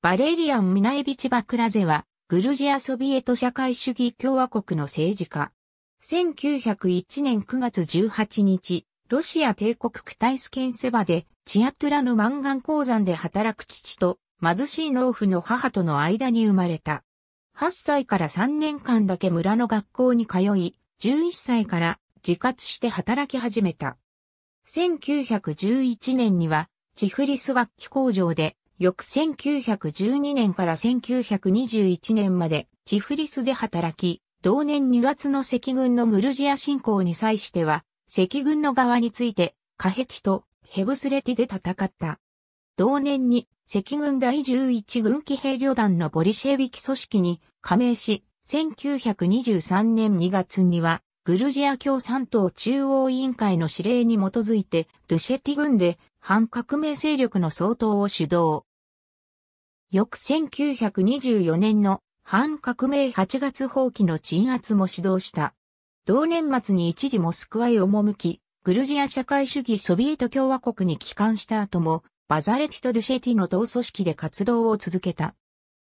バレリアン・ミナエビチ・バクラゼは、グルジアソビエト社会主義共和国の政治家。1901年9月18日、ロシア帝国クタイスケンセバで、チアトゥラのマンガン鉱山で働く父と、貧しい農夫の母との間に生まれた。8歳から3年間だけ村の学校に通い、11歳から自活して働き始めた。1911年には、チフリス楽器工場で翌1912年から1921年までチフリスで働き、同年2月の赤軍のグルジア侵攻に際しては、赤軍の側について、カヘティとヘブスレティで戦った。同年に赤軍第11軍機兵旅団のボリシェビキ組織に加盟し、1923年2月には、グルジア共産党中央委員会の指令に基づいて、ドゥシェティ軍で反革命勢力の総統を主導。翌1924年の反革命8月放棄の鎮圧も指導した。同年末に一時モスクワへ赴き、グルジア社会主義ソビエト共和国に帰還した後も、バザレティとドゥシェティの同組織で活動を続けた。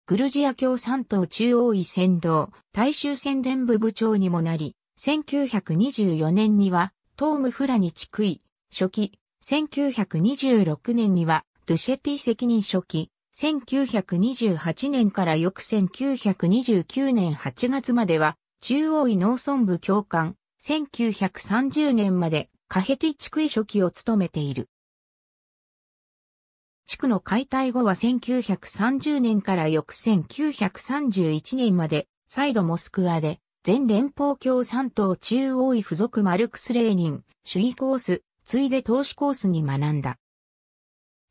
グルジア共産党中央委宣道、大衆宣伝部部長にもなり、1924年には、トーム・フラニ地区位、初期、1926年には、ドゥシェティ責任初期、1928年から翌1929年8月までは、中央委農村部教官、1930年までカヘティ地区委書記を務めている。地区の解体後は1930年から翌1931年まで、再度モスクワで、全連邦共産党中央委付属マルクス・レーニン、主義コース、ついで投資コースに学んだ。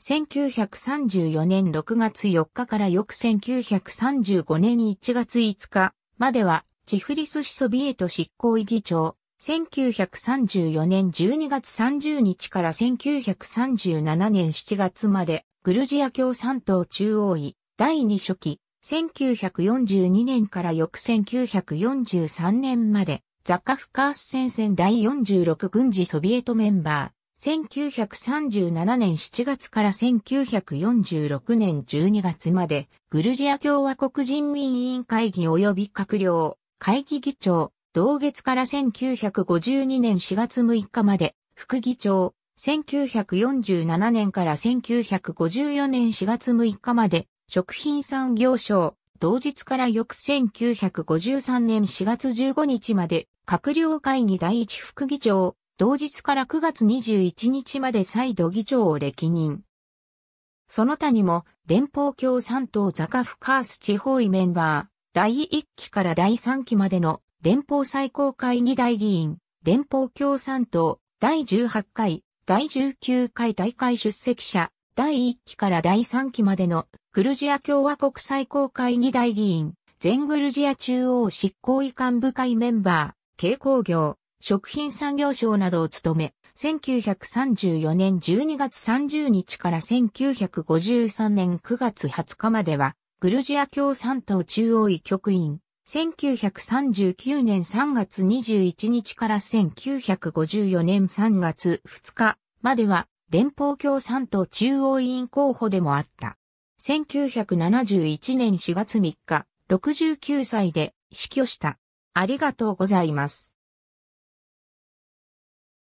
1934年6月4日から翌1935年1月5日まではチフリス市ソビエト執行委議長、1934年12月30日から1937年7月までグルジア共産党中央委第2書記、1942年から翌1943年までザカフカース戦線第46軍事ソビエトメンバー、1937年7月から1946年12月まで、グルジア共和国人民委員会議及び閣僚、会議議長、同月から1952年4月6日まで、副議長、1947年から1954年4月6日まで、食品産業省、同日から翌1953年4月15日まで、閣僚会議第一副議長、同日から9月21日まで再度議長を歴任。その他にも、連邦共産党ザカフカース地方委メンバー、第1期から第3期までの連邦最高会議大議員、連邦共産党、第18回、第19回大会出席者、第1期から第3期までのグルジア共和国最高会議大議員、全グルジア中央執行委幹部会メンバー、軽工業、食品産業省などを務め、1934年12月30日から1953年9月20日までは、グルジア共産党中央委局員、1939年3月21日から1954年3月2日までは、連邦共産党中央委員候補でもあった。1971年4月3日、69歳で死去した。ありがとうございます。